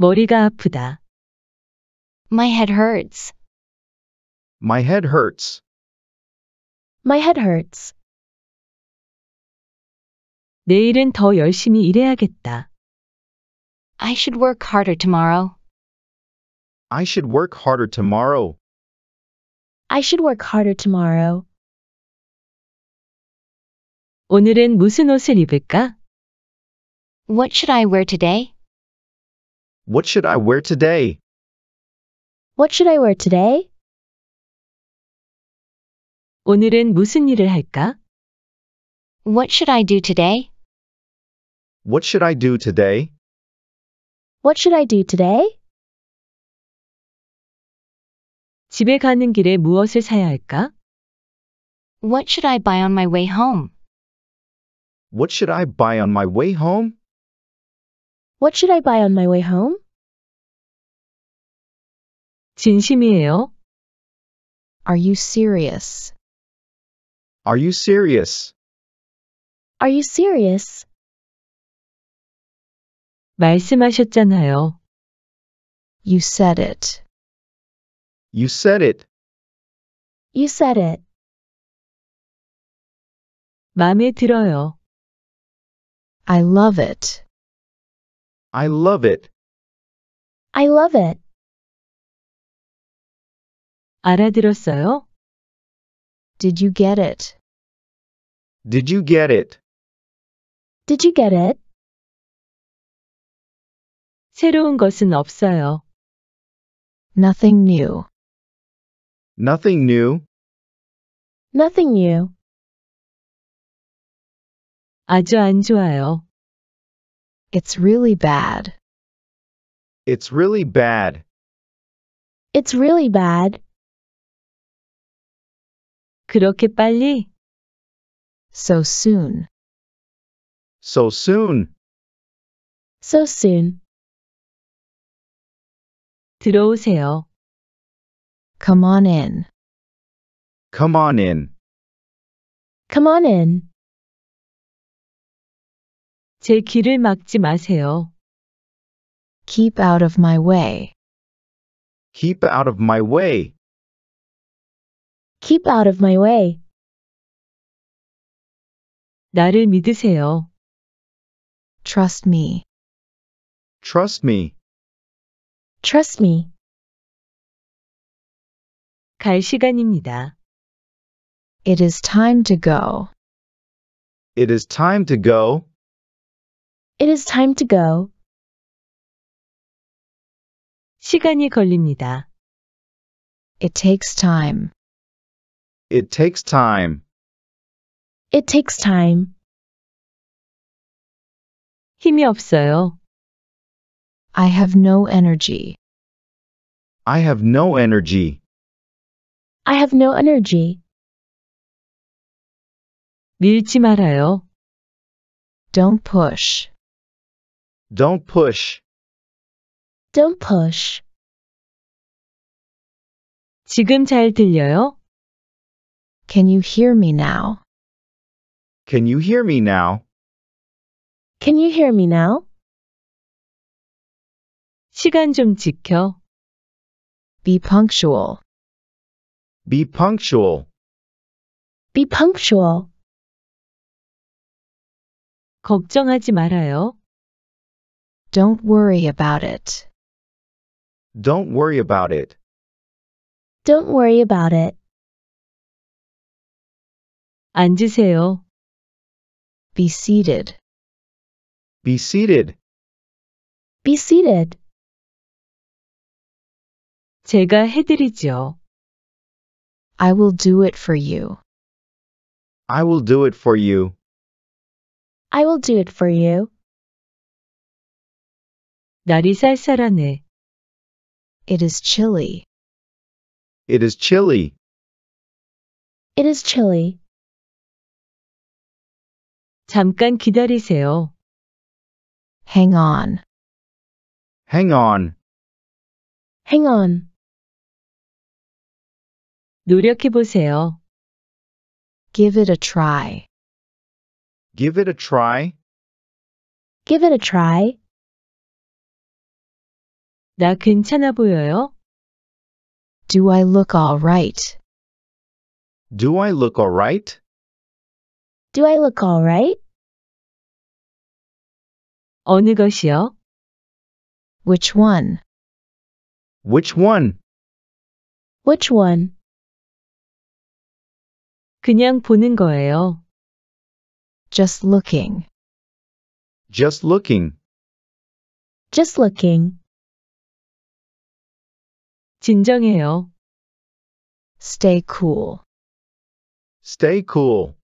머리가 아프다. My head hurts. My head hurts. My head hurts. 내일은 더 열심히 일해야겠다. I should work harder tomorrow. I should work harder tomorrow. I should work harder tomorrow. 오늘은 무슨 옷을 입을까? What should I wear today? What should I wear today? What should I wear today? 오늘은 무슨 일을 할까? What should I do today? What should I do today? What should I do today? 집에 가는 길에 무엇을 사야 할까? What should I buy on my way home? What should I buy on my way home? What should I buy on my way home? 진심이에요? Are you serious? Are you serious? Are you serious? 말씀하셨잖아요. You said it. You said it. You said it. 마음에 들어요. I love it. I love it. I love it. 알아들었어요? Did you get it? Did you get it? Did you get it? 새로운 것은 없어요. Nothing new. Nothing new. Nothing new. 아주 안 좋아요. It's really bad. It's really bad. It's really bad. 그렇게 빨리. So soon. So soon. So soon. 들어오세요. Come on in. Come on in. Come on in. 제 길을 막지 마세요. Keep out of my way. Keep out of my way. Keep out of my way. 나를 믿으세요. Trust me. Trust me. Trust me. 갈 시간입니다. It is time to go. It is time to go. It is time to go. 시간이 걸립니다. It takes time. It takes time. It takes time. 힘이 없어요. I have no energy. I have no energy. I have no energy. 밀지 말아요. Don't push. Don't push. Don't push. 지금 잘 들려요? Can you hear me now? Can you hear me now? Can you hear me now? 시간 좀 지켜. Be punctual. Be punctual. Be punctual. 걱정하지 말아요. Don't worry about it. Don't worry about it. Don't worry about it. 앉으세요. Be seated. Be seated. Be seated. 제가 해드리죠. I will do it for you. I will do it for you. I will do it for you. 날이 쌀쌀하네. It is chilly. It is chilly. It is chilly. 잠깐 기다리세요. Hang on. Hang on. Hang on. 노력해 보세요. Give it a try. Give it a try. Give it a try. 나 괜찮아 보여요? Do I look all right? Do I look all right? Do I look all right? 어느 것이요? Which one? Which one? Which one? 그냥 보는 거예요. Just looking. Just looking. Just looking. 진정해요. Stay cool. Stay cool.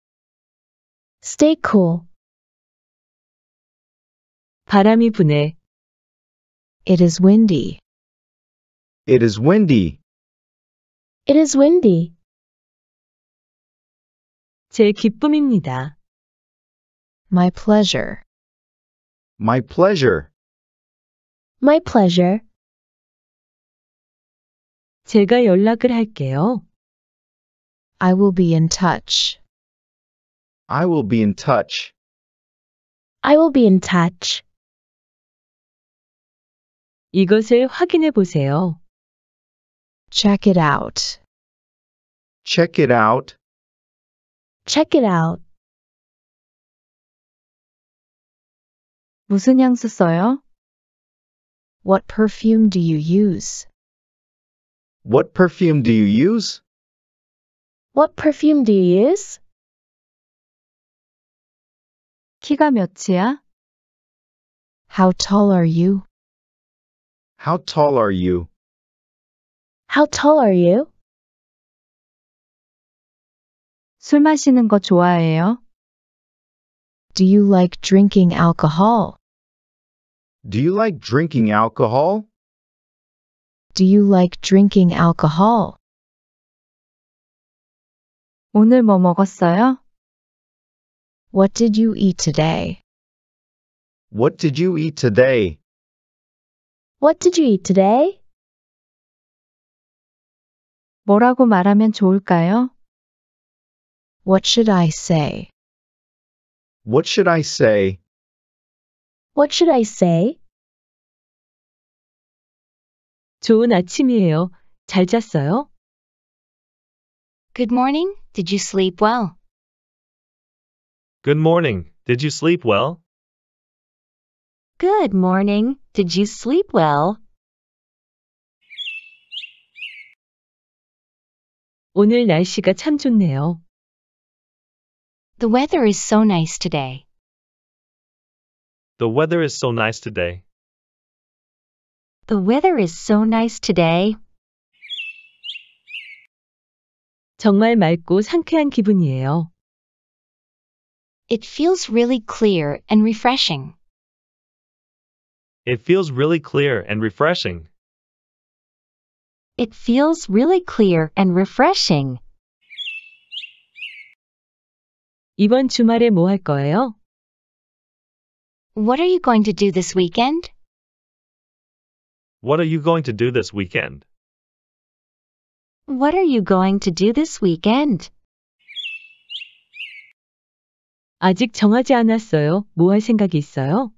Stay cool. 바람이 부네. It is windy. It is windy. It is windy. 제 기쁨입니다. My pleasure. My pleasure. My pleasure. 제가 연락을 할게요. I will be in touch. I will be in touch. I will be in touch. 이것을 확인해 보세요. Check it out. Check it out. Check it out. 무슨 향수 써요? What perfume do you use? What perfume do you use? What perfume do you use? 키가 몇이야? How tall are you? How tall are you? How tall are you? 술 마시는 거 좋아해요? Do you like drinking alcohol? Do you like drinking alcohol? Do you like drinking alcohol? 오늘 뭐 먹었어요? What did you eat today? What did you eat today? What did you eat today? 뭐라고 말하면 좋을까요? What should I say? What should I say? What should I say? 좋은 아침이에요. 잘 잤어요? Good morning. Did you sleep well? Good morning. Did you sleep well? Good morning. Did you sleep well? 오늘 날씨가 참 좋네요. The weather is so nice today. The weather is so nice today. The weather is so nice today. 정말 맑고 상쾌한 기분이에요. It feels really clear and refreshing. It feels really clear and refreshing. It feels really clear and refreshing. 이번 주말에 거예요? What are you going to do this weekend? What are you going to do this weekend? What are you going to do this weekend? 아직 정하지 않았어요. 생각이 있어요?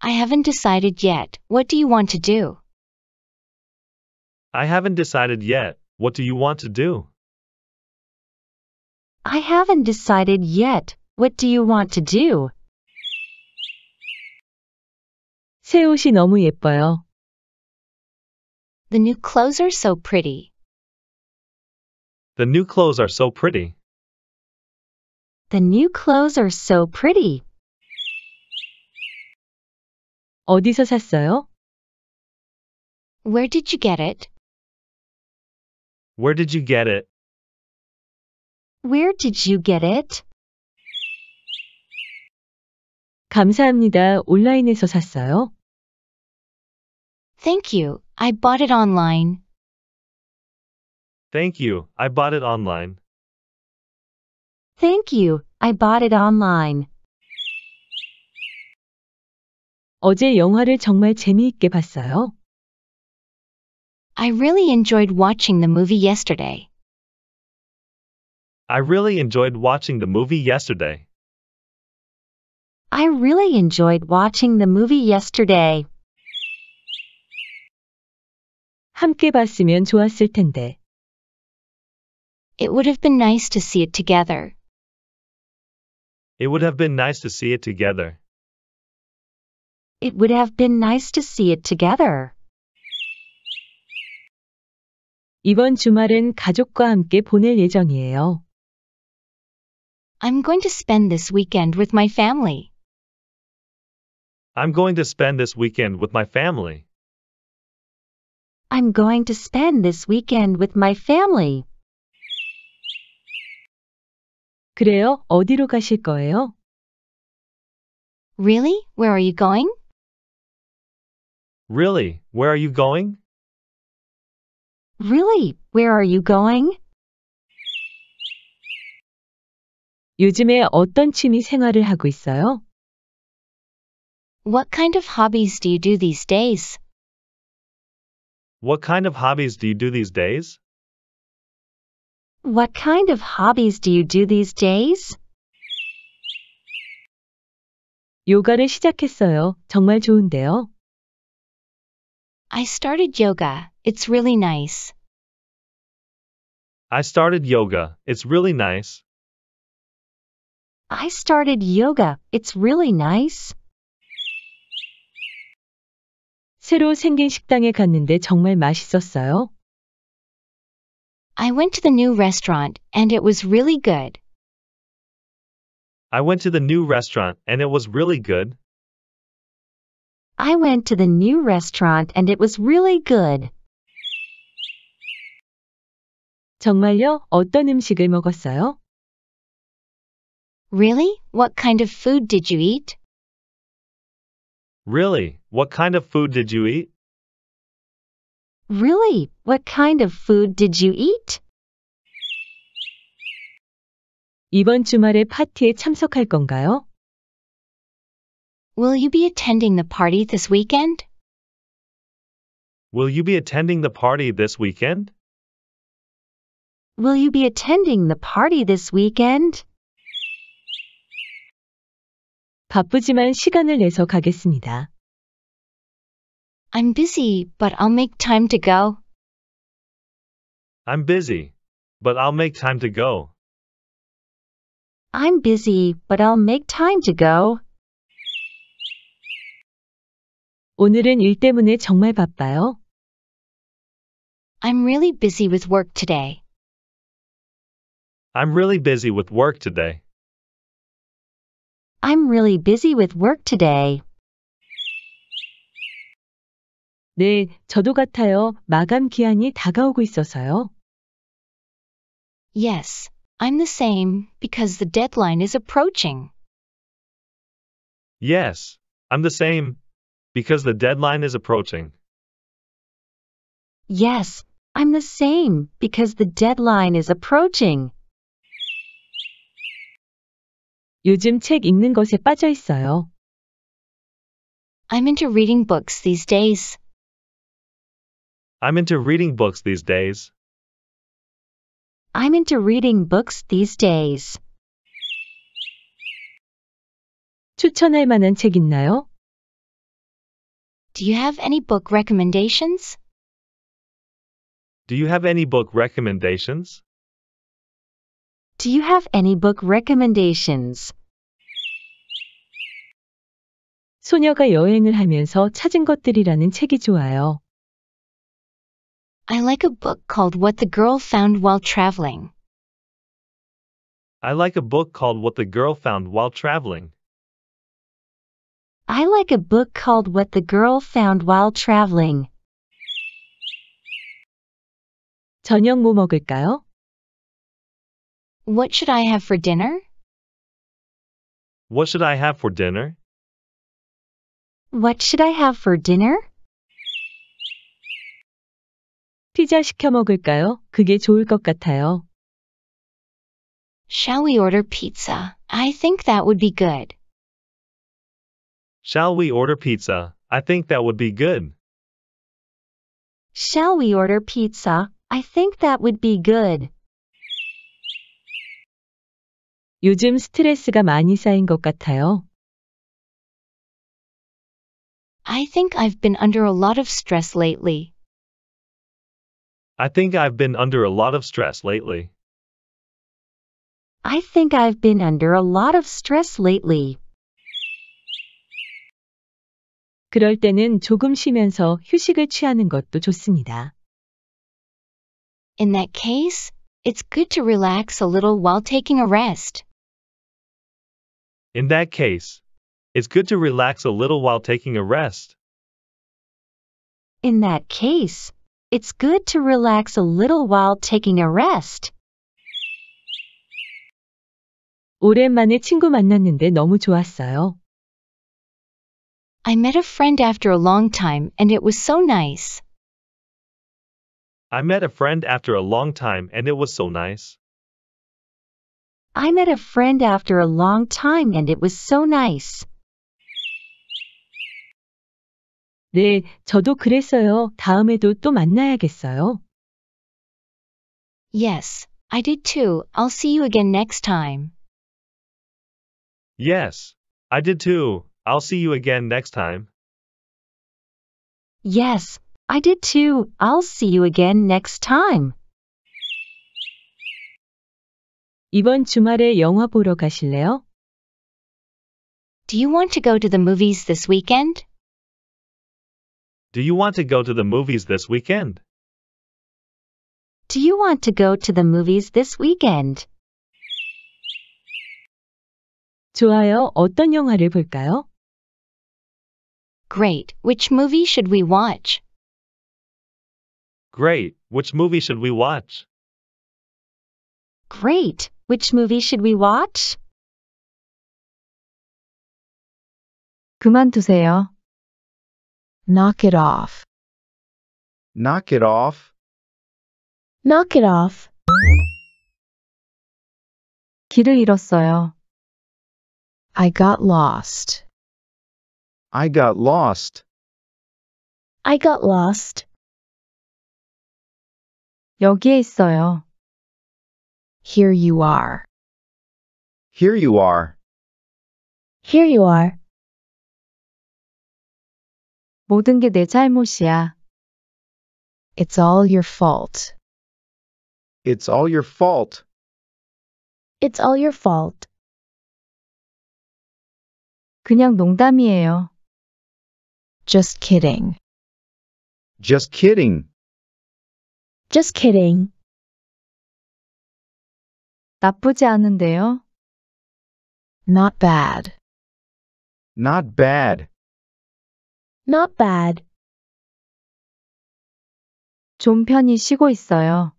I haven't decided yet. What do you want to do? I haven't decided yet. What do you want to do? I haven't decided yet. What do you want to do? 새 옷이 너무 예뻐요. The new clothes are so pretty. The new clothes are so pretty. The new clothes are so pretty. 어디서 샀어요? Where did you get it? Where did you get it? Where did you get it? 감사합니다. 온라인에서 샀어요. Thank you, I bought it online. Thank you, I bought it online. Thank you, I bought it online. 어제 영화를 정말 재미있게 봤어요. I really enjoyed watching the movie yesterday. I really enjoyed watching the movie yesterday. I really enjoyed watching the movie yesterday. 함께 봤으면 좋았을 텐데. It would have been nice to see it together. It would have been nice to see it together. It would have been nice to see it together. 이번 주말은 가족과 함께 보낼 예정이에요. I'm going to spend this weekend with my family. I'm going to spend this weekend with my family. I'm going to spend this weekend with my family. 그래요? 어디로 가실 거예요? Really? Where are you going? Really, where are you going? Really? Where are you going? 요즘에 어떤 취미 생활을 하고 있어요? What kind of hobbies do you do these days? What kind of hobbies do you do these days? What kind of hobbies do you do these days? 요가를 시작했어요. 정말 좋은데요. I started yoga. It's really nice. I started yoga. It's really nice. I started yoga. It's really nice. 새로 생긴 식당에 갔는데 정말 맛있었어요. I went to the new restaurant and it was really good. I went to the new restaurant and it was really good. I went to the new restaurant and it was really good. 정말요? 어떤 음식을 먹었어요? Really? What kind of food did you eat? Really? What kind of food did you eat? Really? What kind of food did you eat? 이번 주말에 파티에 참석할 건가요? Will you be attending the party this weekend? Will you be attending the party this weekend? Will you be attending the party this weekend? 바쁘지만 시간을 내서 가겠습니다. I'm busy, but I'll make time to go. I'm busy, but I'll make time to go. I'm busy, but I'll make time to go. 오늘은 일 때문에 정말 바빠요. I'm really busy with work today. I'm really busy with work today. I'm really busy with work today. 네, 저도 같아요. 마감 기한이 다가오고 있어서요. Yes, I'm the same because the deadline is approaching. Yes, I'm the same because the deadline is approaching. Yes, I'm the same because the deadline is approaching. 요즘 책 읽는 것에 빠져 있어요. I'm into reading books these days. I'm into reading books these days. I'm into reading books these days. 추천할 만한 책 있나요? Do you have any book recommendations? Do you have any book recommendations? Do you have any book recommendations? 소녀가 여행을 하면서 찾은 것들이라는 책이 좋아요. I like a book called What the Girl Found While Traveling. I like a book called What the Girl Found While Traveling. I like a book called What the Girl Found While Traveling. 저녁 뭐 먹을까요? What should I have for dinner? What should I have for dinner? What should I have for dinner? 피자 시켜 먹을까요? 그게 좋을 것 같아요. Shall we order pizza? I think that would be good. Shall we order pizza? I think that would be good. Shall we order pizza? I think that would be good. 요즘 스트레스가 많이 쌓인 것 같아요. I think I've been under a lot of stress lately. I think I've been under a lot of stress lately. I think I've been under a lot of stress lately. 그럴 때는 조금 쉬면서 휴식을 취하는 것도 좋습니다. In that case, it's good to relax a little while taking a rest. In that case, it's good to relax a little while taking a rest. In that case, it's good to relax a little while taking a rest. 오랜만에 친구 만났는데 너무 좋았어요. I met a friend after a long time and it was so nice. I met a friend after a long time and it was so nice. I met a friend after a long time and it was so nice. 네, 저도 그랬어요. 다음에도 또 만나야겠어요. Yes, I did too. I'll see you again next time. Yes, I did too. I'll see you again next time. Yes, I did too. I'll see you again next time. 이번 주말에 영화 보러 가실래요? Do you want to go to the movies this weekend? Do you want to go to the movies this weekend? Do you want to go to the movies this weekend? 좋아요. 어떤 영화를 볼까요? Great. Which movie should we watch? Great. Which movie should we watch? Great. Which movie should we watch? 그만두세요. Knock it off. Knock it off. Knock it off. 길을 잃었어요. I got lost. I got lost. I got lost. 여기에 있어요. Here you are. Here you are. Here you are. 모든 게 내 잘못이야. It's all your fault. It's all your fault. It's all your fault. 그냥 농담이에요. Just kidding. Just kidding. Just kidding. 나쁘지 않은데요. Not bad. Not bad. Not bad. 좀 편히 쉬고 있어요.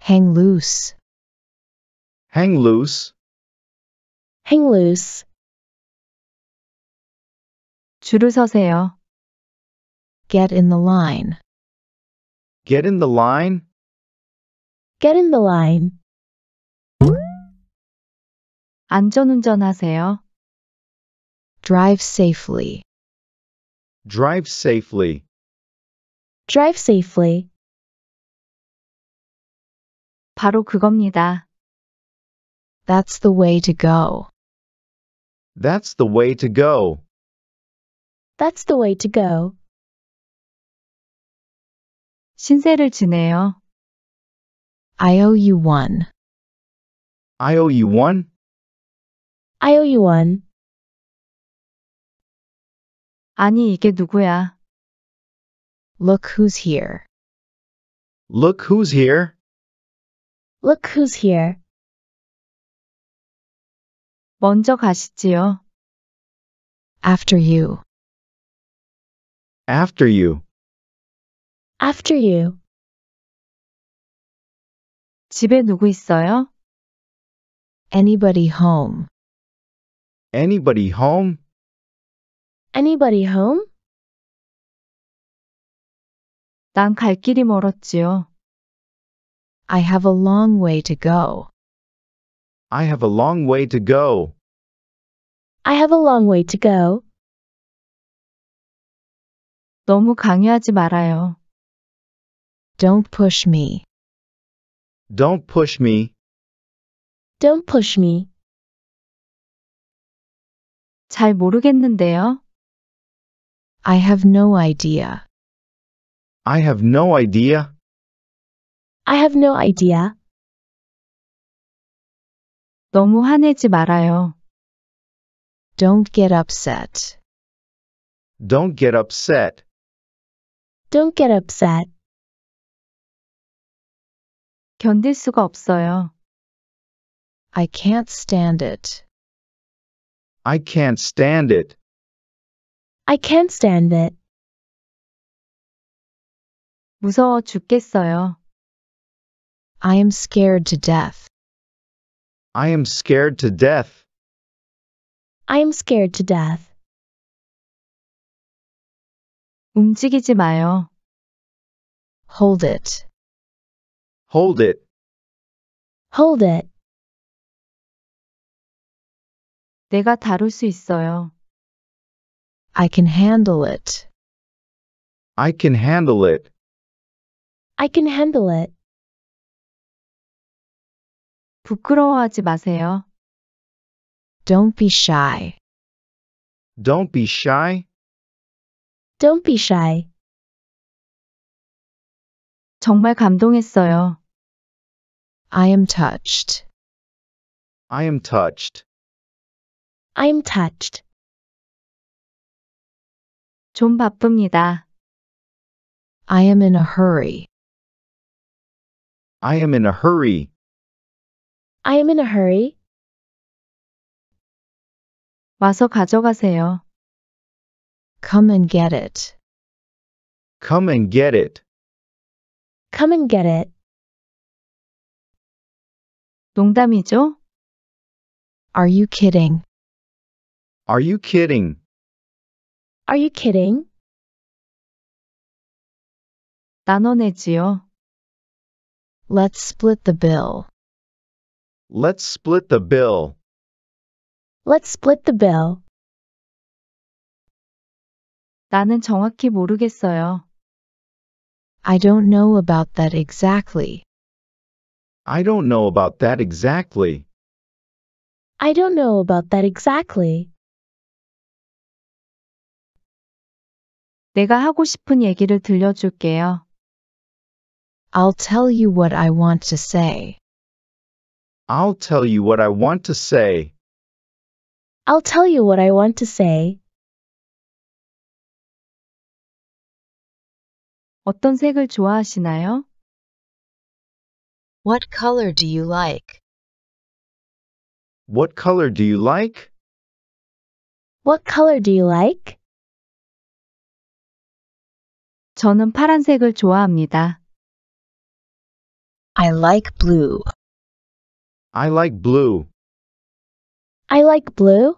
Hang loose. Hang loose. Hang loose. 줄을 서세요. Get in the line. Get in the line. Get in the line. 안전 운전하세요. Drive safely. Drive safely. Drive safely. 바로 그겁니다. That's the way to go. That's the way to go. That's the way to go. 신세를 지네요. I owe you one. I owe you one. I owe you one. 아니 이게 누구야? Look who's here. Look who's here. Look who's here. 먼저 가시지요. After you. After you. After you. 집에 누구 있어요? Anybody home? Anybody home? Anybody home? 길이 멀었지요. I have a long way to go. I have a long way to go. I have a long way to go. 너무 강요하지 말아요. Don't push me. Don't push me. Don't push me. 잘 모르겠는데요. I have no idea. I have no idea. I have no idea. 너무 화내지 말아요. Don't get upset. Don't get upset. Don't get upset. 견딜 수가 없어요. I can't stand it. I can't stand it. I can't stand it. 무서워 죽겠어요. I am scared to death. I am scared to death. I am scared to death. 움직이지 마요. Hold it. Hold it. Hold it. 내가 다룰 수 있어요. I can handle it. I can handle it. I can handle it. 부끄러워하지 마세요. Don't be shy. Don't be shy. Don't be shy. 정말 감동했어요. I am touched. I am touched. I am touched. 좀 바쁩니다. I am in a hurry. I am in a hurry. I am in a hurry. 와서 가져가세요. Come and get it. Come and get it. Come and get it. 농담이죠? Are you kidding? Are you kidding? Are you kidding? 나눠내지요. Let's split the bill. Let's split the bill. Let's split the bill. 나는 정확히 모르겠어요. I don't know about that exactly. I don't know about that exactly. I don't know about that exactly. 내가 하고 싶은 얘기를 들려줄게요. I'll tell you what I want to say. I'll tell you what I want to say. I'll tell you what I want to say. 어떤 색을 좋아하시나요? What color do you like? What color do you like? What color do you like? 저는 파란색을 좋아합니다. I like blue. I like blue. I like blue.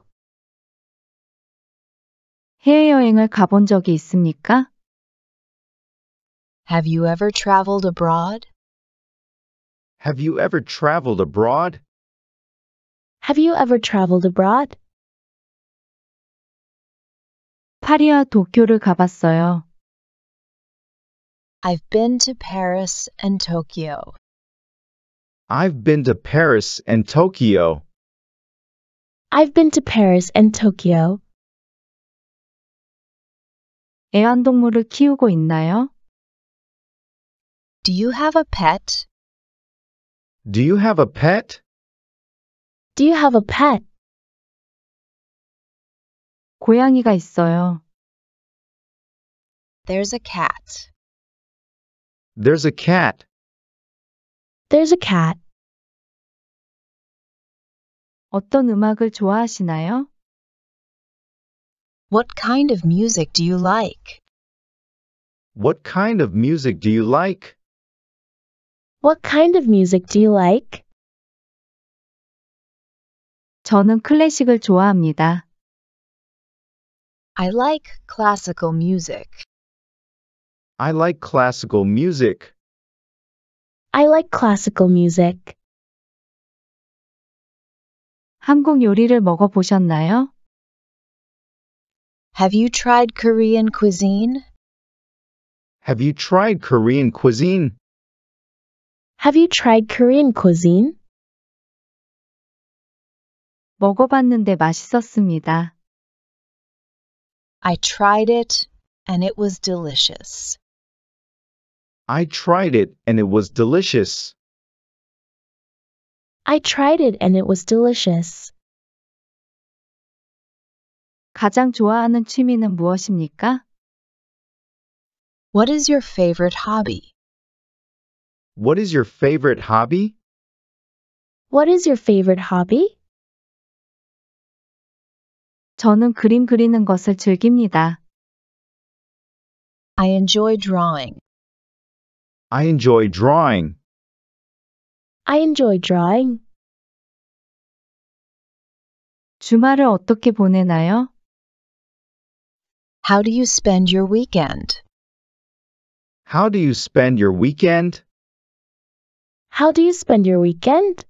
해외여행을 가본 적이 있습니까? Have you ever traveled abroad? Have you ever traveled abroad? Have you ever traveled abroad? 파리와 도쿄를 가봤어요. I've been to Paris and Tokyo. I've been to Paris and Tokyo. I've been to Paris and Tokyo. 애완동물을 키우고 있나요? Do you have a pet? Do you have a pet? Do you have a pet? 고양이가 있어요. There's a cat. There's a cat. There's a cat. 어떤 음악을 좋아하시나요? What kind of music do you like? What kind of music do you like? What kind of music do you like? 저는 클래식을 좋아합니다. I like classical music. I like classical music. I like classical music. 한국 요리를 먹어보셨나요? Have you tried Korean cuisine? Have you tried Korean cuisine? Have you tried Korean cuisine? 먹어봤는데 맛있었습니다. I tried it and it was delicious. I tried it and it was delicious. I tried it and it was delicious. 가장 좋아하는 취미는 무엇입니까? What is your favorite hobby? What is your favorite hobby? What is your favorite hobby? 저는 그림 그리는 것을 즐깁니다. I enjoy drawing. I enjoy drawing. I enjoy drawing. 주말을 어떻게 보내나요? How do you spend your weekend? How do you spend your weekend? How do you spend your weekend?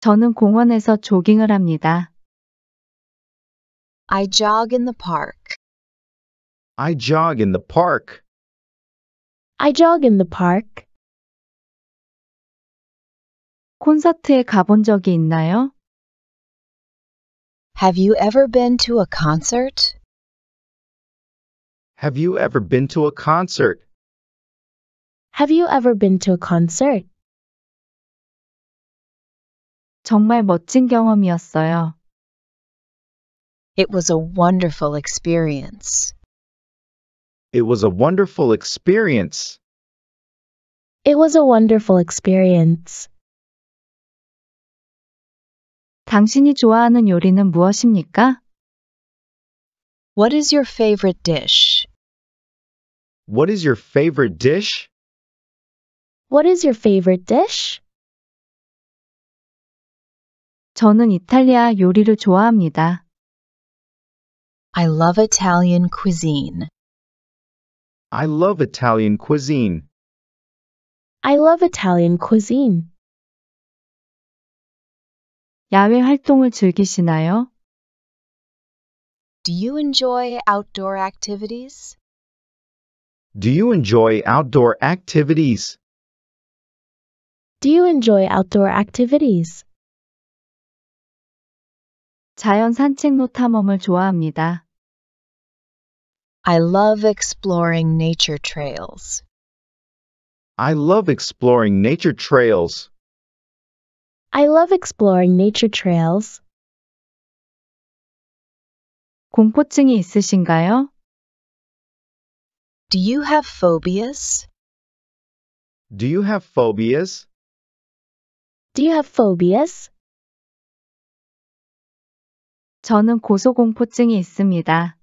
저는 공원에서 조깅을 합니다. I jog in the park. I jog in the park. I jog in the park. 콘서트에 가본 적이 있나요? Have you ever been to a concert? Have you ever been to a concert? Have you ever been to a concert? 정말 멋진 경험이었어요. It was a wonderful experience. It was a wonderful experience. It was a wonderful experience. 당신이 좋아하는 요리는 무엇입니까? What is your favorite dish? What is your favorite dish? What is your favorite dish? 저는 이탈리아 요리를 좋아합니다. I love Italian cuisine. I love Italian cuisine. I love Italian cuisine. 야외 활동을 즐기시나요? Do you enjoy outdoor activities? Do you enjoy outdoor activities? Do you enjoy outdoor activities? 자연 산책로 탐험을 좋아합니다. I love exploring nature trails. I love exploring nature trails. I love exploring nature trails. 공포증이 있으신가요? Do you have phobias? Do you have phobias? Do you have phobias? 저는 고소공포증이 있습니다.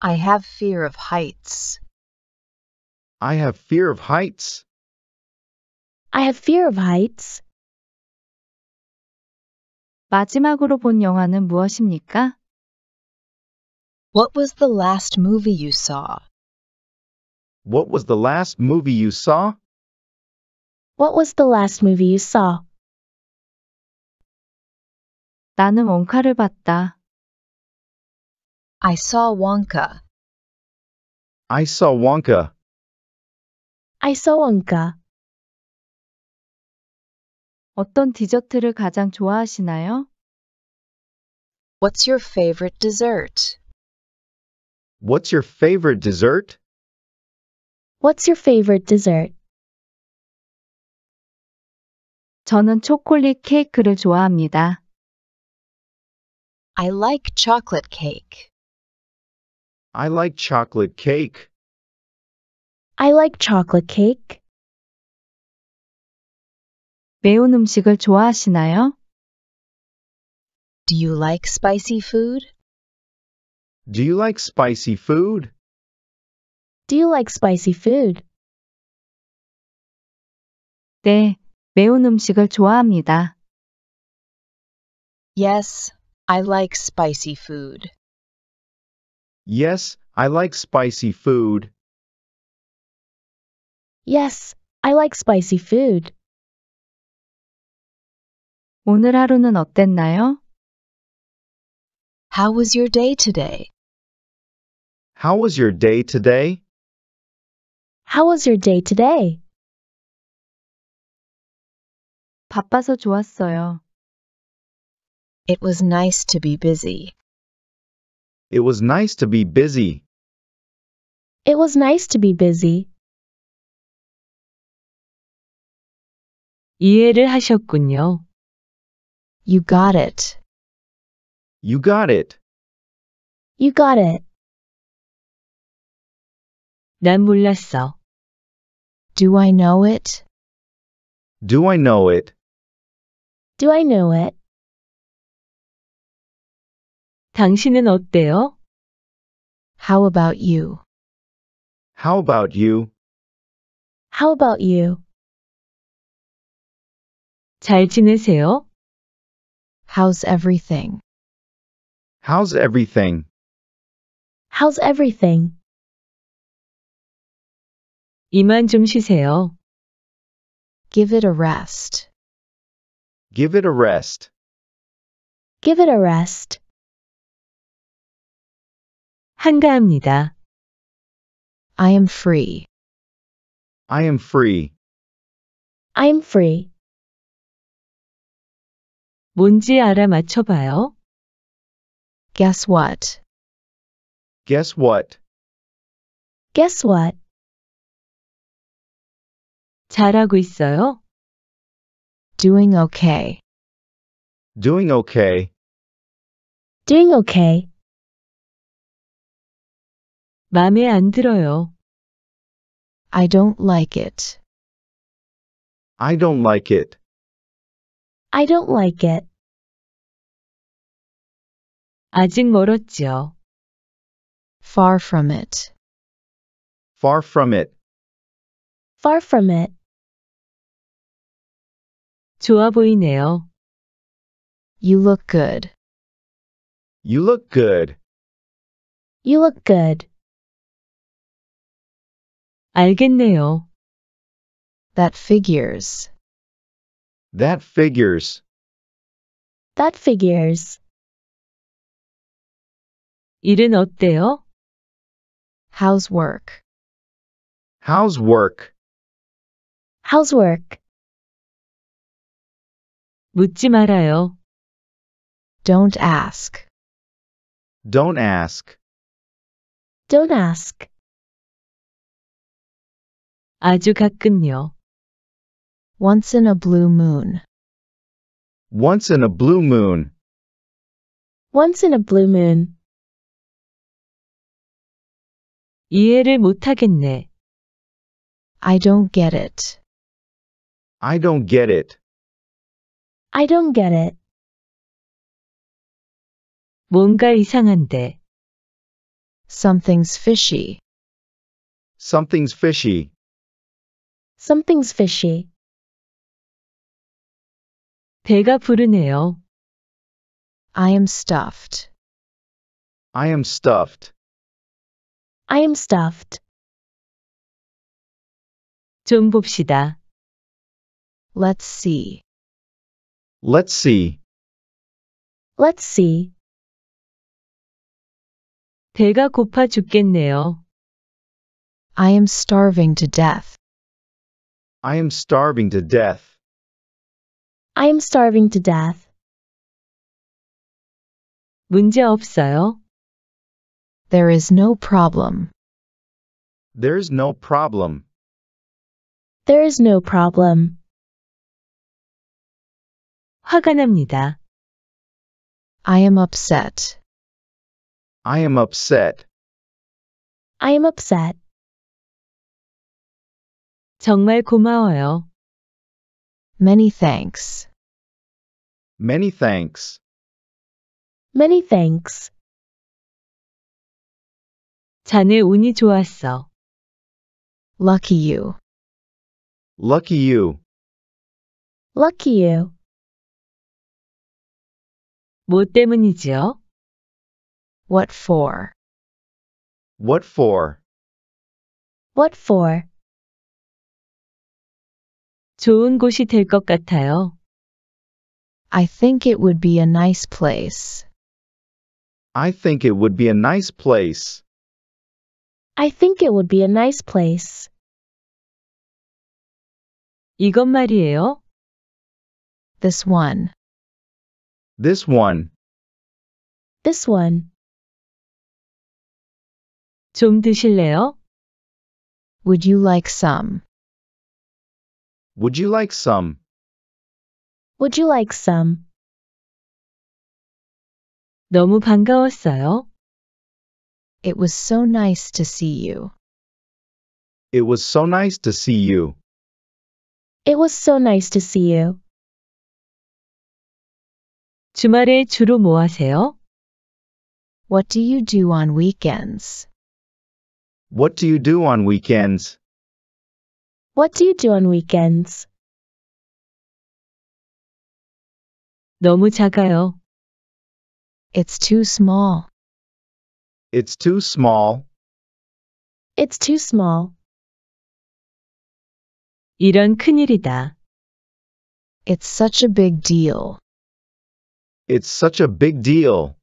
I have fear of heights. I have fear of heights. I have fear of heights. 마지막으로 본 영화는 무엇입니까? What was the last movie you saw? What was the last movie you saw? What was the last movie you saw? 나는 원카를 봤다. I saw Wonka. I saw Wonka. I saw Wonka. 어떤 디저트를 가장 좋아하시나요? What's your favorite dessert? What's your favorite dessert? What's your favorite dessert? 저는 초콜릿 케이크를 좋아합니다. I like chocolate cake. I like chocolate cake. I like chocolate cake. 매운 음식을 좋아하시나요? Do you like spicy food? Do you like spicy food? Do you like spicy food? 네, 매운 음식을 좋아합니다. Yes, I like spicy food. Yes, I like spicy food. Yes, I like spicy food. 오늘 하루는 어땠나요? How was your day today? How was your day today? How was your day today? 바빠서 좋았어요. It was nice to be busy. It was nice to be busy. It was nice to be busy. 이해를 하셨군요. You got it. You got it. You got it. 난 몰랐어. Do I know it? Do I know it? Do I know it? 당신은 어때요? How about you? How about you? How about you? 잘 지내세요? How's everything? How's everything? How's everything? 이만 좀 쉬세요. Give it a rest. Give it a rest. Give it a rest. 한가합니다. I am free. I am free. I am free. 뭔지 알아 맞춰봐요. Guess what? Guess what? Guess what? 잘하고 있어요. Doing okay. Doing okay. Doing okay. 안 들어요. I don't like it. I don't like it. I don't like it. 아직 멀었죠. Far from it. Far from it. Far from it. 좋아 보이네요. You look good. You look good. You look good. 알겠네요. That figures. That figures. That figures. 일은 어때요? How's work? How's work? How's work? 묻지 말아요. Don't ask. Don't ask. Don't ask. 아주 가끔요. Once in a blue moon. Once in a blue moon. Once in a blue moon. 이해를 못하겠네. I don't get it. I don't get it. I don't get it. 뭔가 이상한데. Something's fishy. Something's fishy. Something's fishy. 배가 부르네요. I am stuffed. I am stuffed. I am stuffed. 좀 봅시다. Let's see. Let's see. Let's see. 배가 고파 죽겠네요. I am starving to death. I am starving to death. I am starving to death. 문제 없어요. There is no problem. There is no problem. There is no problem. 화가 납니다. I am upset. I am upset. I am upset. 정말 고마워요. Many thanks. Many thanks. Many thanks. 자네 운이 좋았어. Lucky you. Lucky you. Lucky you. 뭐 때문이지요? What for? What for? What for? 좋은 곳이 같아요. I think it would be a nice place. I think it would be a nice place. I think it would be a nice place. 이것 말이에요. This one. This one. This one. 좀 드실래요? Would you like some? Would you like some? Would you like some? 너무 반가웠어요. It was so nice to see you. It was so nice to see you. It was so nice to see you. 주말에 주로 뭐 하세요? What do you do on weekends? What do you do on weekends? What do you do on weekends? 너무 작아요. It's too small. It's too small. It's too small. 이런 큰일이다. It's such a big deal. It's such a big deal.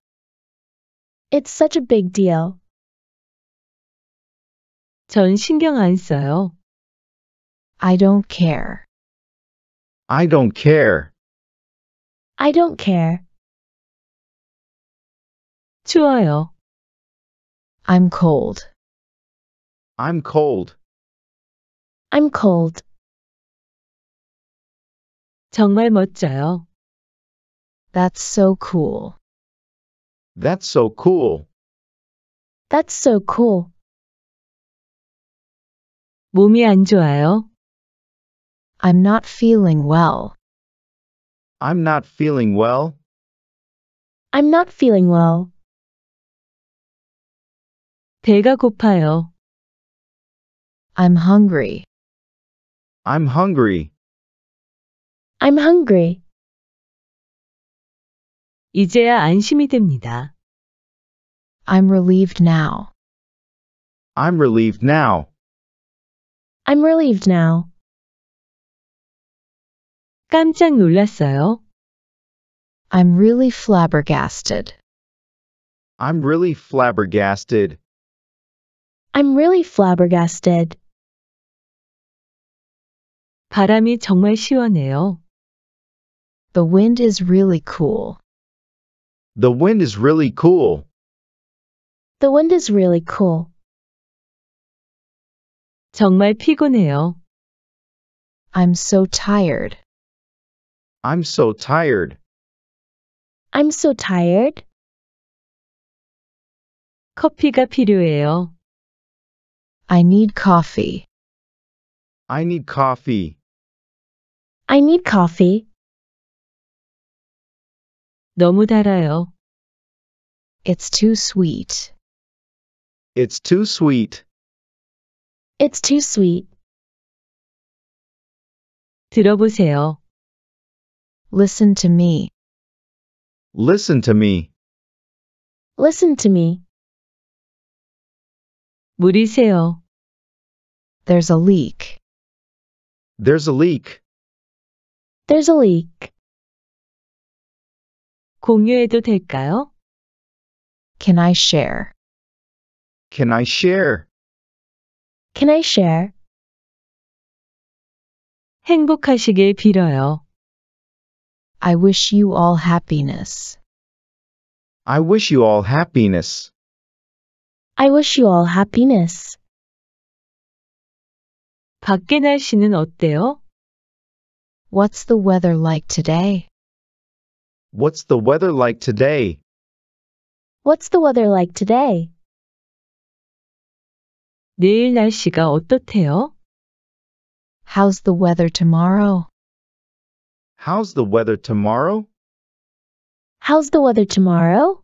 It's such a big deal. 전 신경 안 써요. I don't care. I don't care. I don't care. 추워요. I'm cold. I'm cold. I'm cold. 정말 멋져요. That's so cool. That's so cool. That's so cool. 몸이 안 좋아요. I'm not feeling well. I'm not feeling well. I'm not feeling well. 배가 고파요. I'm hungry. I'm hungry. I'm hungry. 이제야 안심이 됩니다. I'm relieved now. I'm relieved now. I'm relieved now. 깜짝 놀랐어요. I'm really flabbergasted. I'm really flabbergasted. I'm really flabbergasted. 바람이 정말 시원해요. The wind is really cool. The wind is really cool. The wind is really cool. 정말 피곤해요. I'm so tired. I'm so tired. I'm so tired. 커피가 필요해요. I need coffee. I need coffee. I need coffee. 너무 달아요. It's too sweet. It's too sweet. It's too sweet. 들어보세요. Listen to me. Listen to me. Listen to me. 물이세요. There's a leak. There's a leak. There's a leak. 공유해도 될까요? Can I share? Can I share? Can I share? 행복하시길 빌어요. I wish you all happiness. I wish you all happiness. I wish you all happiness. 밖에 날씨는 어때요? What's the weather like today? What's the weather like today? What's the weather like today? 내일 날씨가 어떻대요? How's the weather tomorrow? How's the weather tomorrow? How's the weather tomorrow?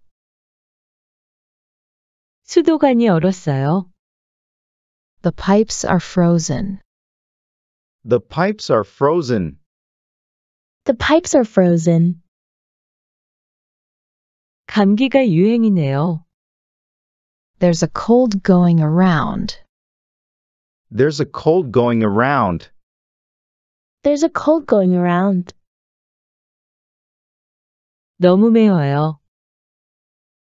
수도관이 얼었어요. The pipes are frozen. The pipes are frozen. The pipes are frozen. 감기가 유행이네요. There's a cold going around. There's a cold going around. There's a cold going around. 너무 매워요.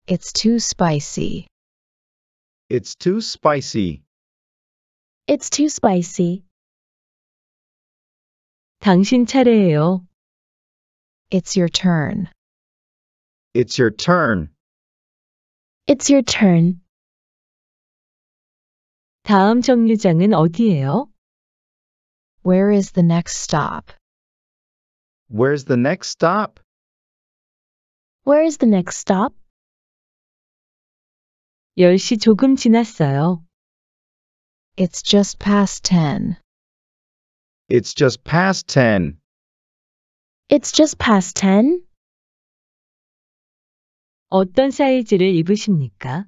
It's too spicy. It's too spicy. It's too spicy. 당신 차례예요. It's your turn. It's your turn. It's your turn. 다음 정류장은 어디예요? Where is the next stop? Where's the next stop? Where is the next stop? 10시 조금 지났어요. It's just past 10. It's just past 10. It's just past 10. 어떤 사이즈를 입으십니까?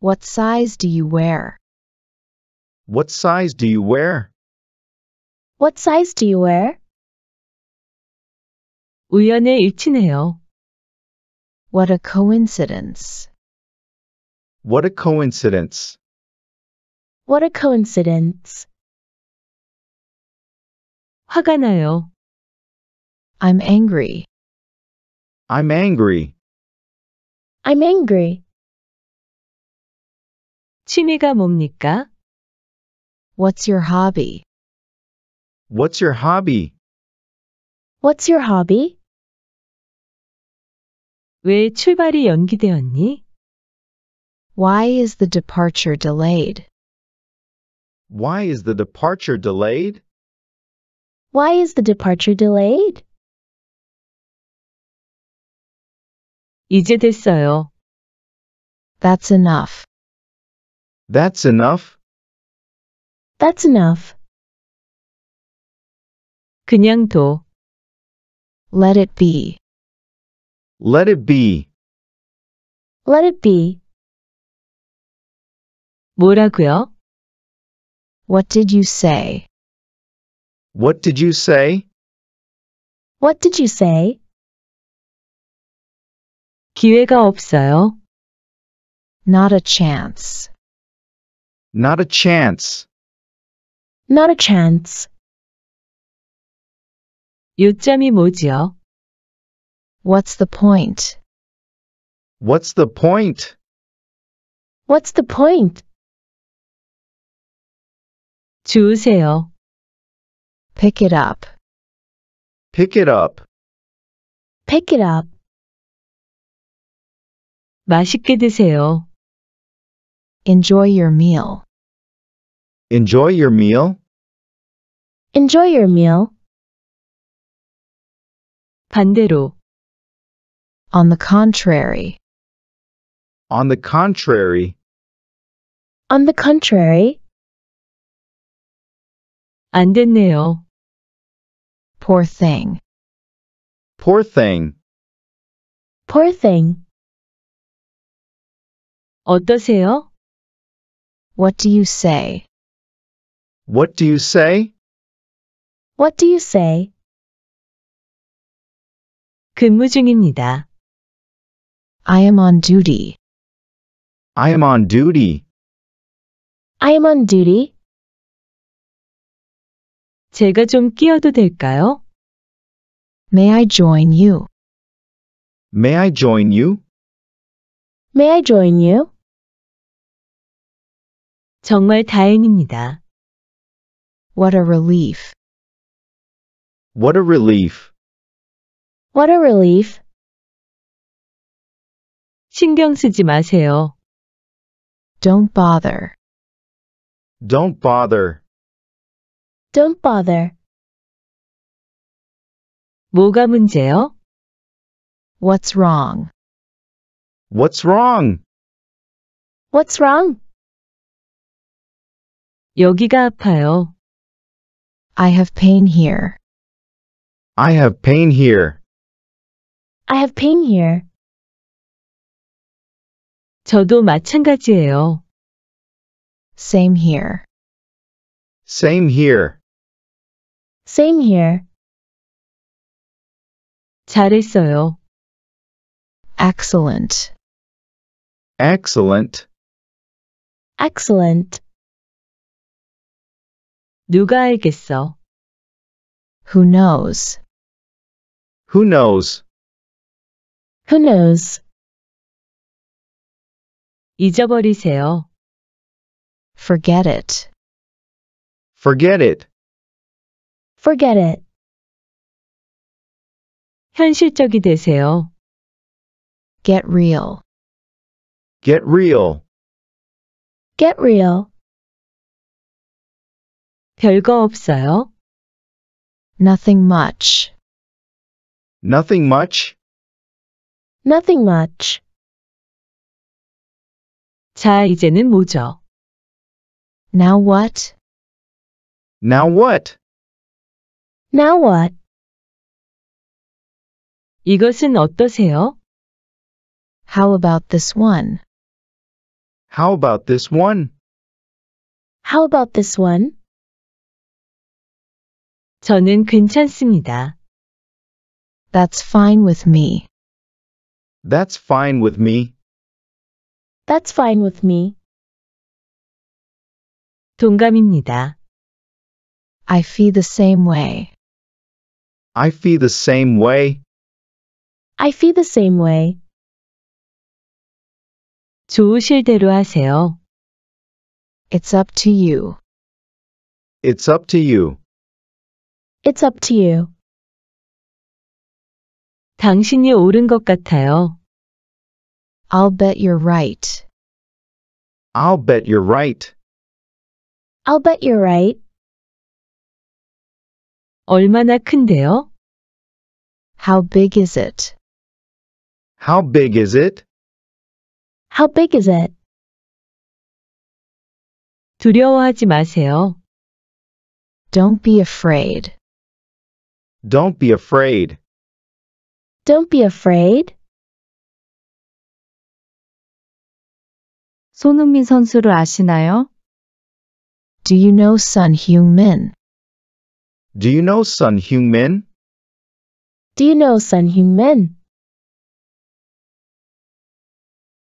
What size do you wear? What size do you wear? What size do you wear? 우연의 일치네요. What a coincidence. What a coincidence. What a coincidence. 화가 나요. I'm angry. I'm angry. I'm angry. 취미가 뭡니까? What's your hobby? What's your hobby? What's your hobby? 왜 출발이 연기되었니? Why is the departure delayed? Why is the departure delayed? Why is the departure delayed? 이제 됐어요. That's enough. That's enough. That's enough. 그냥 둬. Let it be. Let it be. Let it be. 뭐라고요? What did you say? What did you say? What did you say? 기회가 없어요. Not a chance. Not a chance. Not a chance. 요점이 뭐지요? What's the point? What's the point? What's the point? 주우세요. Pick it up. Pick it up. Pick it up. 맛있게 드세요. Enjoy your meal. Enjoy your meal. Enjoy your meal. 반대로 on the contrary. On the contrary. On the contrary. 안 됐네요. Poor thing. Poor thing. Poor thing. 어떠세요? What do you say? What do you say? What do you say? 근무 중입니다. I am on duty. I am on duty. I am on duty. 제가 좀 끼어도 될까요? May I join you? May I join you? May I join you? 정말 다행입니다. What a relief. What a relief. What a relief. 신경 쓰지 마세요. Don't bother. Don't bother. Don't bother. 뭐가 문제요? What's wrong? What's wrong? What's wrong? 여기가 아파요. I have pain here. I have pain here. I have pain here. 저도 마찬가지예요. Same here. Same here. Same here. 잘했어요. Excellent. Excellent. Excellent. 누가 알겠어? Who knows? Who knows? Who knows? 잊어버리세요. Forget it. Forget it. Forget it. 현실적이 되세요. Get real. Get real. Get real. 별거 없어요. Nothing much. Nothing much. Nothing much. 자, 이제는 뭐죠? Now what? Now what? Now what? 이것은 어떠세요? How about this one? How about this one? How about this one? 저는 괜찮습니다. That's fine with me. That's fine with me. That's fine with me. 동감입니다. I feel the same way. I feel the same way. I feel the same way. 좋으실 대로 하세요. It's up to you. It's up to you. It's up to you. 당신이 옳은 것 같아요. I'll bet you're right. I'll bet you're right. I'll bet you're right. 얼마나 큰데요? How big is it? How big is it? How big is it? 두려워하지 마세요. Don't be afraid. Don't be afraid. Don't be afraid. 손흥민 선수를 아시나요? Do you know Sun Heung-min? Do you know Sun Heung-min? Do you know Sun Heung-min?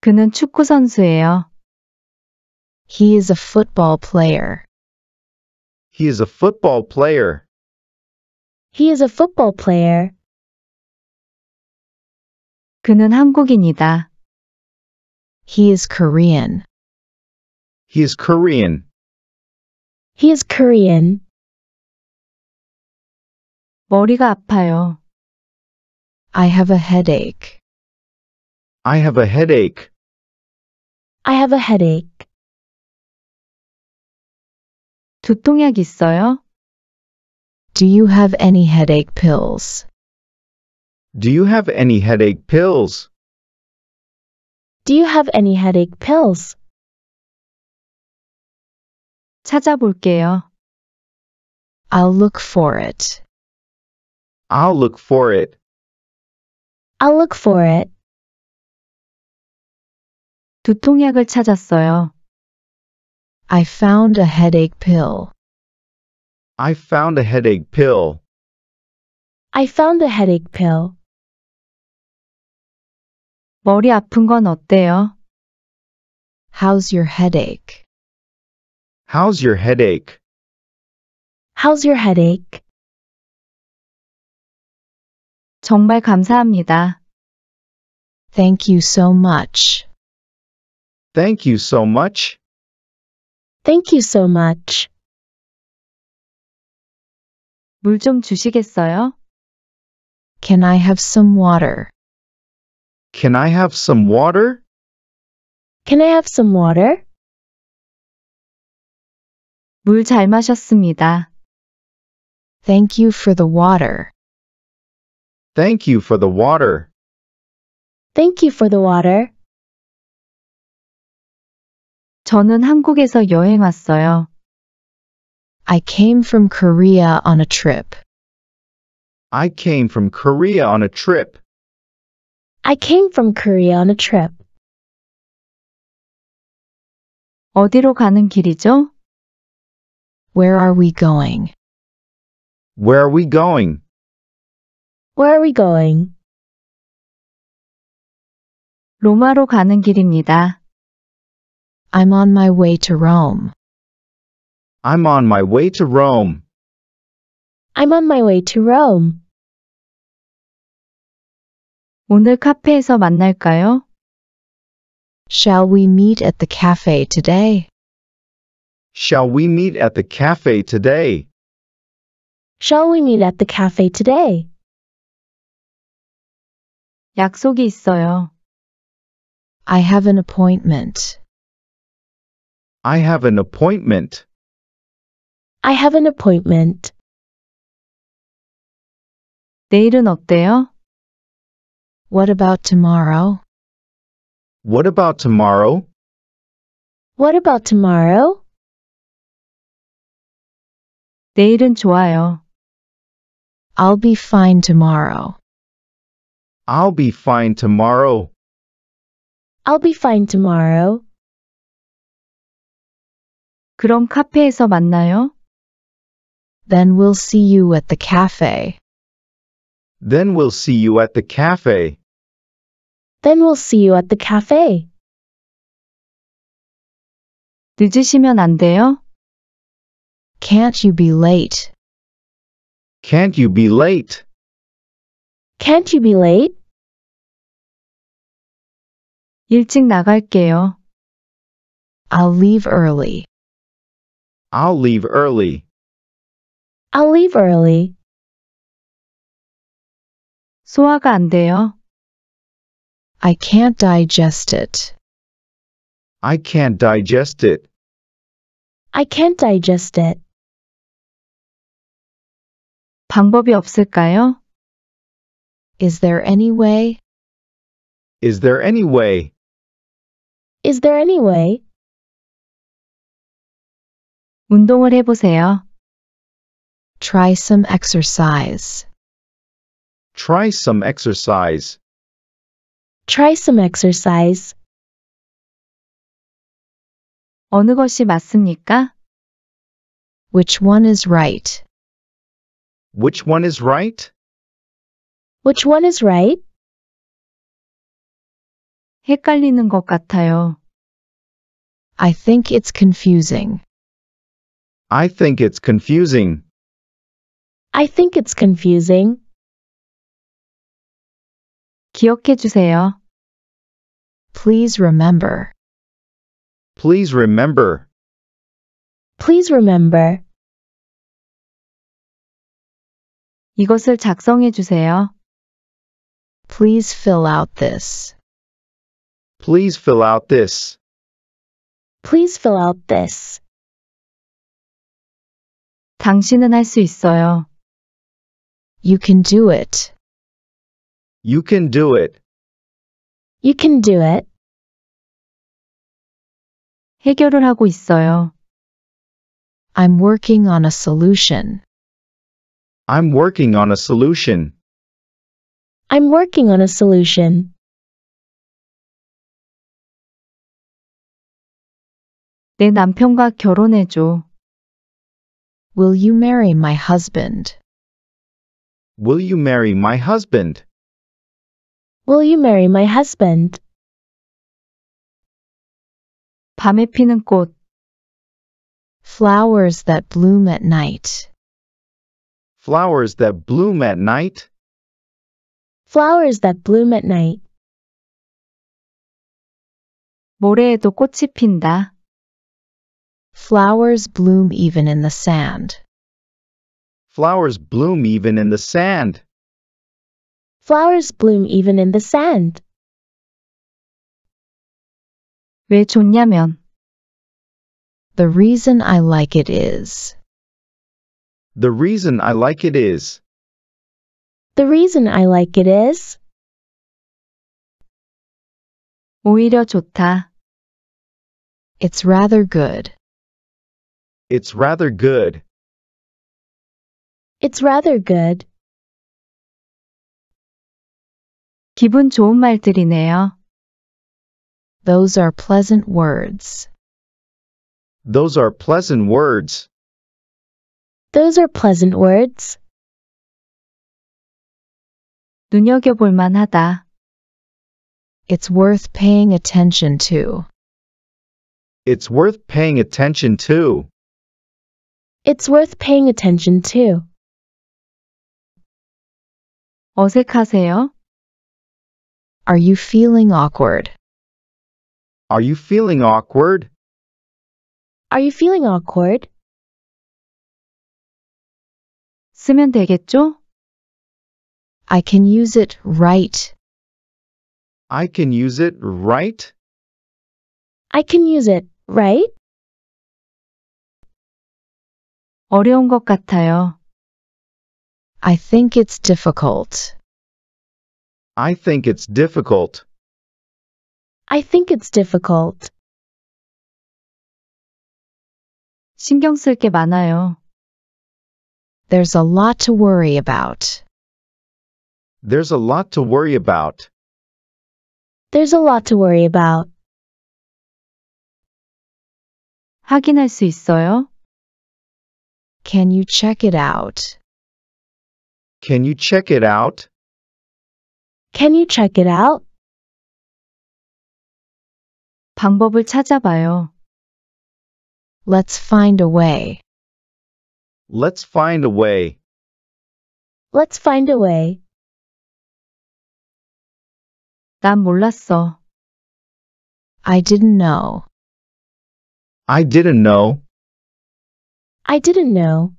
그는 축구 선수예요. He is a football player. He is a football player. He is a football player. 그는 한국인이다. He is Korean. He is Korean. He is Korean. 머리가 아파요. I have a headache. I have a headache. I have a headache. 두통약 있어요? Do you have any headache pills? Do you have any headache pills? Do you have any headache pills? 찾아볼게요. I'll look for it. I'll look for it. I'll look for it. 두통약을 찾았어요. I found a headache pill. I found a headache pill. I found a headache pill. 머리 아픈 건 어때요? How's your headache? How's your headache? How's your headache? 정말 감사합니다. Thank you so much. Thank you so much. Thank you so much. 물 좀 주시겠어요? Can I have some water? Can I have some water? Can I have some water? 물 잘 마셨습니다. Thank you for the water. Thank you for the water. Thank you for the water. 저는 한국에서 여행 왔어요. I came from Korea on a trip. I came from Korea on a trip. I came from Korea on a trip. 어디로 가는 길이죠? Where are we going? Where are we going? Where are we going? 로마로 가는 길입니다. I'm on my way to Rome. I'm on my way to Rome. I'm on my way to Rome. 오늘 카페에서 만날까요? Shall we meet at the cafe today? Shall we meet at the cafe today? Shall we meet at the cafe today? 약속이 있어요. I have an appointment. I have an appointment. I have an appointment. 내일은 어때요? What about tomorrow? What about tomorrow? What about tomorrow? 내일은 좋아요. I'll be fine tomorrow. I'll be fine tomorrow. I'll be fine tomorrow. 그럼 카페에서 만나요. Then we'll see you at the cafe. Then we'll see you at the cafe. Then we'll see you at the cafe. 늦으시면 안 돼요? Can't you be late? Can't you be late? Can't you be late? 일찍 나갈게요. I'll leave early. I'll leave early. I'll leave early. 소화가 안 돼요. I can't digest it. I can't digest it. I can't digest it. 방법이 없을까요? Is there any way? Is there any way? Is there any way? 운동을 해보세요. Try some exercise. Try some exercise. Try some exercise. 어느 것이 맞습니까? Which one is right? Which one is right? Which one is right? 헷갈리는 것 같아요. I think it's confusing. I think it's confusing. I think it's confusing. 기억해 주세요. Please remember. Please remember. Please remember. 이것을 작성해 주세요. Please fill out this. Please fill out this. Please fill out this. 당신은 할 있어요. You can do it. You can do it. You can do it. 해결을 하고 있어요. I'm working on a solution. I'm working on a solution. I'm working on a solution. 내 남편과 Will you marry my husband? Will you marry my husband? Will you marry my husband? 밤에 피는 꽃 Flowers that bloom at night. Flowers that bloom at night? Flowers that bloom at night. 모래에도 꽃이 핀다. Flowers bloom even in the sand. Flowers bloom even in the sand. Flowers bloom even in the sand. 왜 좋냐면 The reason I like it is The reason I like it is The reason I like it is 오히려 좋다. It's rather good. It's rather good. It's rather good. 기분 좋은 말들이네요. Those are pleasant words. Those are pleasant words. Those are pleasant words. 눈여겨볼 만하다. It's worth paying attention to. It's worth paying attention to. It's worth paying attention to. 어색하세요? Are you feeling awkward? Are you feeling awkward? Are you feeling awkward? 쓰면 되겠죠? I can use it right. I can use it right? I can use it, right? 어려운 것 같아요. I think it's difficult. I think it's difficult. I think it's difficult. 신경 많아요. There's a lot to worry about. There's a lot to worry about. There's a lot to worry about. 확인할 수 있어요? Can you check it out? Can you check it out? Can you check it out? 방법을 찾아봐요. Let's find a way. Let's find a way. Let's find a way. 난 몰랐어. I didn't know. I didn't know. I didn't know.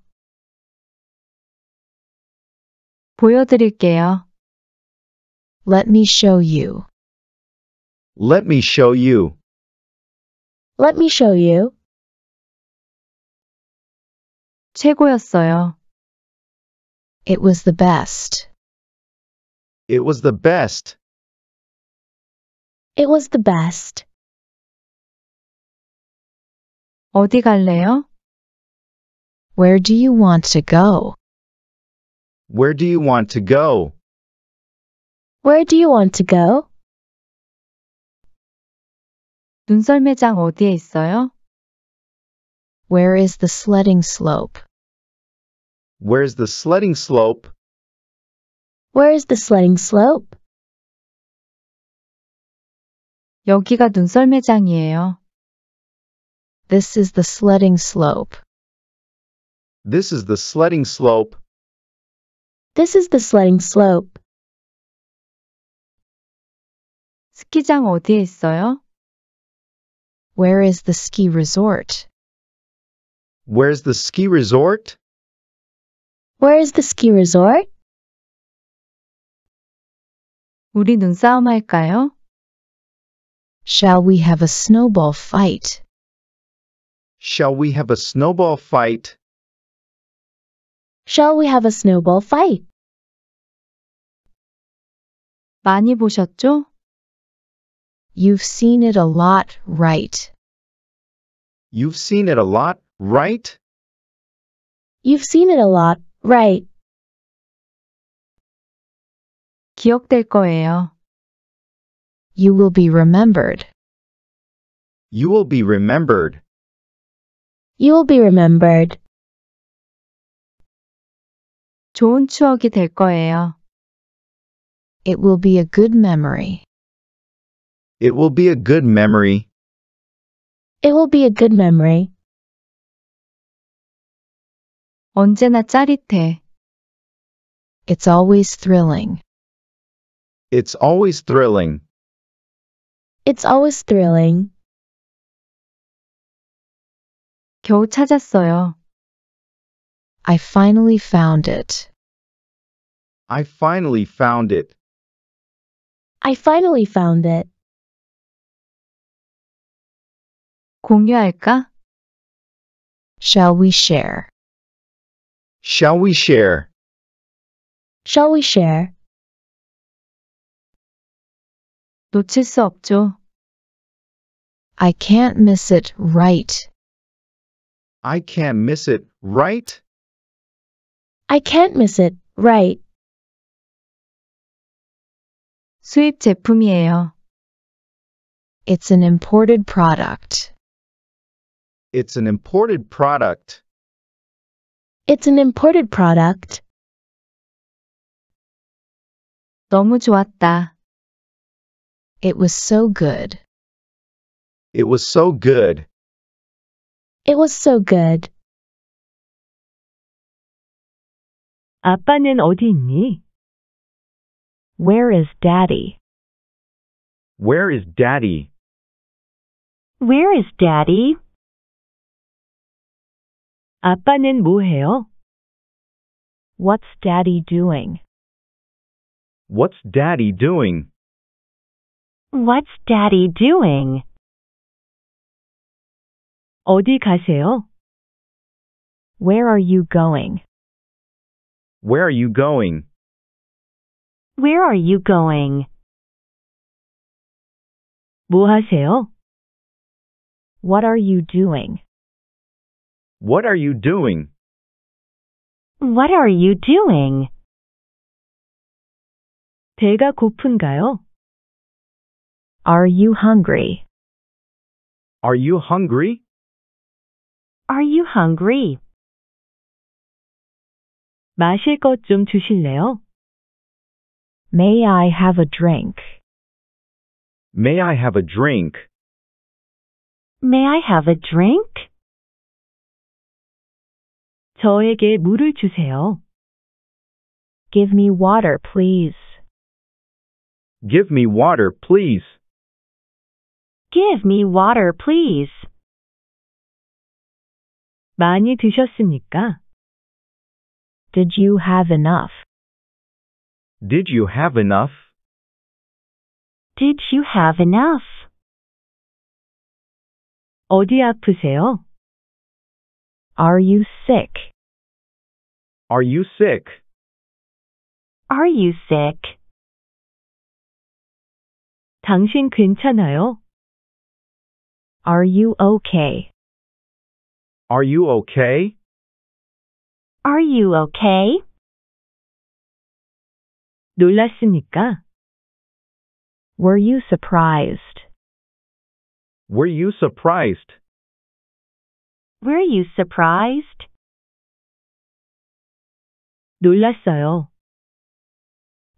보여드릴게요. Let me show you. Let me show you. Let me show you. 최고였어요. It was the best. It was the best. It was the best. 어디 갈래요? Where do you want to go? Where do you want to go? Where do you want to go? 눈썰 매장 어디에 있어요? Where is the sledding slope? Where's the sledding slope? Where is the sledding slope? 여기가 눈썰 매장이에요. This is the sledding slope. This is the sledding slope. This is the sledding slope. 스키장 어디에 있어요? Where is the ski resort? Where's the ski resort? Where's the ski resort? 우리 눈싸움 할까요? Shall we have a snowball fight? Shall we have a snowball fight? Shall we have a snowball fight? 많이 보셨죠? You've seen it a lot, right? You've seen it a lot, right? You've seen it a lot, right? 기억될 거예요. You will be remembered. You will be remembered. You will be remembered. 좋은 추억이 될 거예요. It will be a good memory. It will be a good memory. It will be a good memory. 언제나 짜릿해. It's always thrilling. It's always thrilling. It's always thrilling. 겨우 찾았어요. I finally found it. I finally found it. I finally found it. 공유할까? Shall we share? Shall we share? Shall we share? 놓칠 수 없죠. I can't miss it right. I can't miss it right? I can't miss it right. 수입 제품이에요. It's an imported product. It's an imported product. It's an imported product. 너무 좋았다. It was so good. It was so good. It was so good. 아빠는 어디 있니? Where is daddy? Where is daddy? Where is daddy? 아빠는 What's daddy doing? What's daddy doing? What's daddy doing? 어디 가세요? Where are you going? Where are you going? Where are you going? 뭐 하세요? What are you doing? What are you doing? What are you doing? 배가 고픈가요? Are you hungry? Are you hungry? Are you hungry? 마실 주실래요? May I have a drink? May I have a drink? May I have a drink? 저에게 물을 주세요. Give me water, please. Give me water, please. Give me water, please. 많이 드셨습니까? Did you have enough? Did you have enough? Did you have enough? 어디 아프세요? Are you sick? Are you sick? Are you sick? 당신 괜찮아요? Are you okay? Are you okay? Are you okay? 놀랐습니까? Were you surprised? Were you surprised? Were you surprised? 놀랐어요.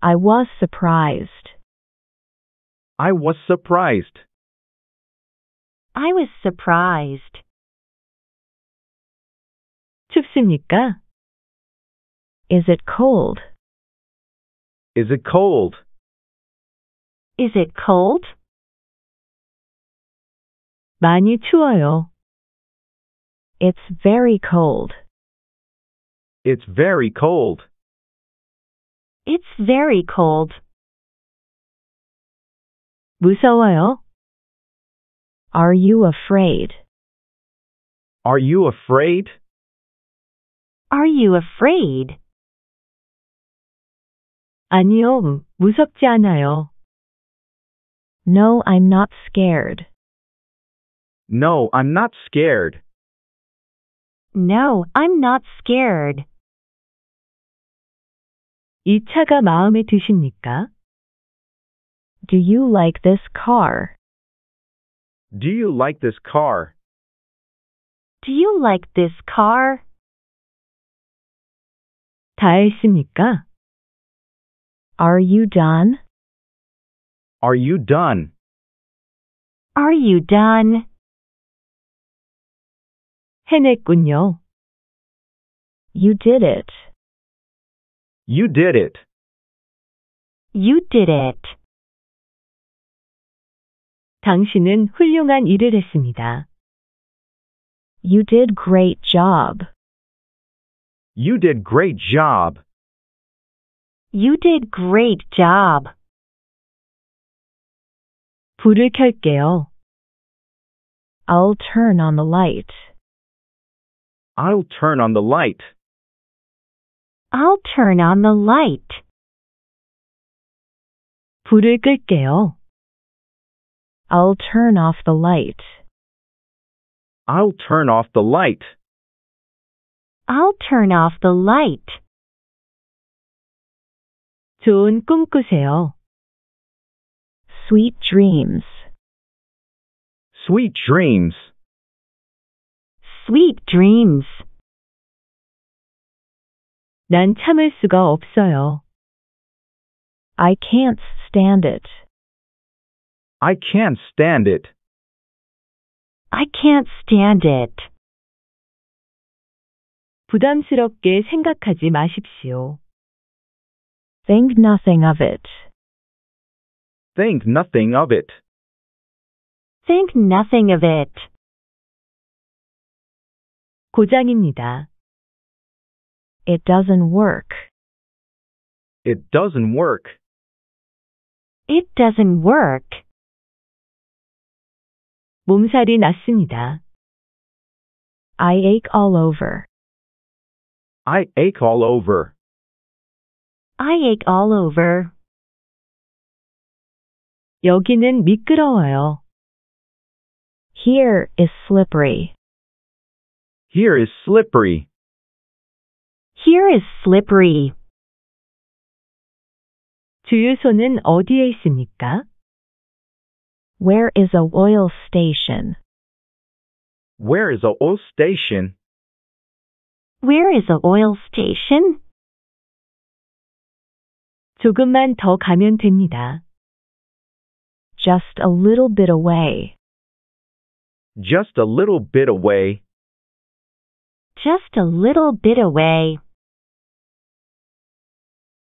I was surprised. I was surprised. I was surprised. 춥습니까? Is it cold? Is it cold? Is it cold? 많이 추워요. It's very cold. It's very cold. It's very cold. 무서워요. Are you afraid? Are you afraid? Are you afraid? 아니요, 무섭지 않아요. No, I'm not scared. No, I'm not scared. No, I'm not scared. 이 차가 마음에 드십니까? Do you like this car? Do you like this car? Do you like this car? 다 했습니까? Are you done? Are you done? Are you done? 해냈군요. You did it. You did it. You did it. 당신은 훌륭한 일을 했습니다. You did great job. You did great job. You did great job. 불을 켤게요. I'll turn on the light. I'll turn on the light. I'll turn on the light. 불을 끌게요. I'll turn off the light. I'll turn off the light. I'll turn off the light. 좋은 꿈 꾸세요. Sweet dreams. Sweet dreams. Sweet dreams. 난 참을 수가 없어요. I can't stand it. I can't stand it. I can't stand it. 부담스럽게 생각하지 마십시오. Think nothing of it. Think nothing of it. Think nothing of it. 고장입니다. It doesn't work. It doesn't work. It doesn't work. 몸살이 났습니다. I ache all over. I ache all over. I ache all over. 여기는 미끄러워요. Here is slippery. Here is slippery. Here is slippery. 주유소는 어디에 있습니까? Where is a oil station? Where is a oil station? Where is a oil station? 조금만 더 가면 됩니다. Just a little bit away. Just a little bit away. Just a little bit away.